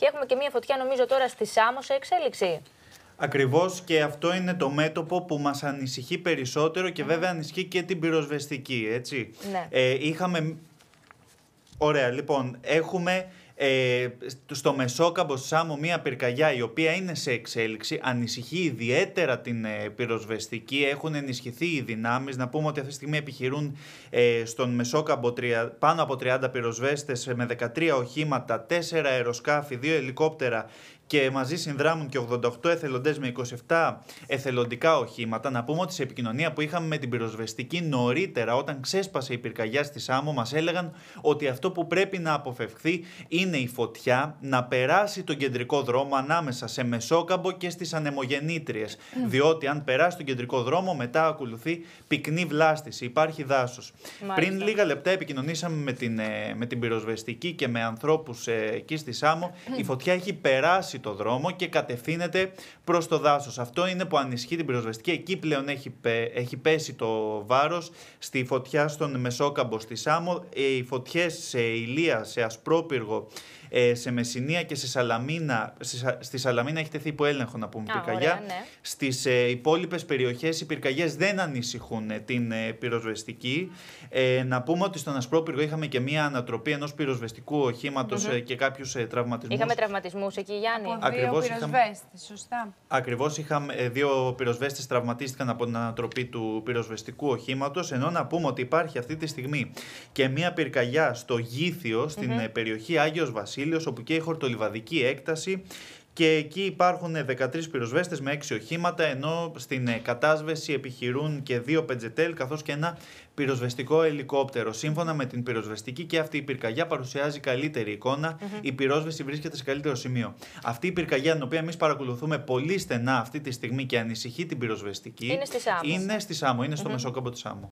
Και έχουμε και μία φωτιά, νομίζω, τώρα στη Σάμο σε εξέλιξη. Ακριβώς και αυτό είναι το μέτωπο που μας ανησυχεί περισσότερο και βέβαια ανησυχεί και την πυροσβεστική, έτσι. Ναι. Ε, είχαμε. Ωραία, λοιπόν, έχουμε ε, στο Μεσόκαμπο Σάμο μια πυρκαγιά η οποία είναι σε εξέλιξη, ανησυχεί ιδιαίτερα την ε, πυροσβεστική, έχουν ενισχυθεί οι δυνάμεις. Να πούμε ότι αυτή τη στιγμή επιχειρούν ε, στον Μεσόκαμπο τρια, πάνω από 30 πυροσβέστες με 13 οχήματα, 4 αεροσκάφη, 2 ελικόπτερα και μαζί συνδράμουν και 88 εθελοντές με 27 εθελοντικά οχήματα. Να πούμε ότι σε επικοινωνία που είχαμε με την πυροσβεστική νωρίτερα όταν ξέσπασε η πυρκαγιά στη Σάμμο μας έλεγαν ότι αυτό που πρέπει να αποφευχθεί είναι η φωτιά να περάσει τον κεντρικό δρόμο ανάμεσα σε Μεσόκαμπο και στις ανεμογεννήτριες. Διότι αν περάσει τον κεντρικό δρόμο μετά ακολουθεί πυκνή βλάστηση, υπάρχει δάσος. Πριν λίγα λεπτά επικοινωνήσαμε με την, ε, με την πυροσβεστική και με ανθρώπους ε, εκεί στη Σάμμο. Η φωτιά έχει περάσει το δρόμο και κατευθύνεται προς το δάσος. Αυτό είναι που ανισχύει την πυροσβεστική. Εκεί πλέον έχει, έχει πέσει το βάρος στη φωτιά στον Μεσόκαμπο, στη Σάμο. Ε, οι φωτιές σε ηλία, σε ασπρόπυργο, ε, σε Μεσσηνία και σε Σαλαμίνα. Στη Σαλαμίνα έχει τεθεί υπό να πούμε πυρκαγιά. ναι. Στις ε, οι πυρκαγιές δεν ανησυχούν την πυροσβεστική. να πούμε ότι στον Ασπρόπυργο είχαμε και μία ενό ενός οχήματο και κάποιους τραυματισμούς. Είχαμε τραυματισμούς εκεί Γιάννη. Ακριβώς δύο πυροσβέστες, σωστά. Ακριβώς είχαμε, ε, δύο πυροσβέστες τραυματίστηκαν από την ανατροπή του πυροσβεστικού οχήματος, ενώ να πούμε ότι υπάρχει αυτή τη στιγμή και μία πυρκαγιά στο Γήθιο, στην ε, περιοχή Άγιος Βασίλειος, όπου και η χορτολιβαδική έκταση και εκεί υπάρχουν 13 πυροσβέστες με 6 οχήματα ενώ στην ε, κατάσβεση επιχειρούν και 2 πεντζετέλ καθώς και ένα πυροσβεστικό ελικόπτερο. Σύμφωνα με την πυροσβεστική και αυτή η πυρκαγιά παρουσιάζει καλύτερη η πυρόσβεση βρίσκεται σε καλύτερο σημείο. Αυτή η πυρκαγιά, την οποία εμείς παρακολουθούμε πολύ στενά αυτή τη στιγμή και ανησυχεί την πυροσβεστική, είναι στη Σάμμο. Είναι, στο mm-hmm. μεσόκαμπο της Σάμμο.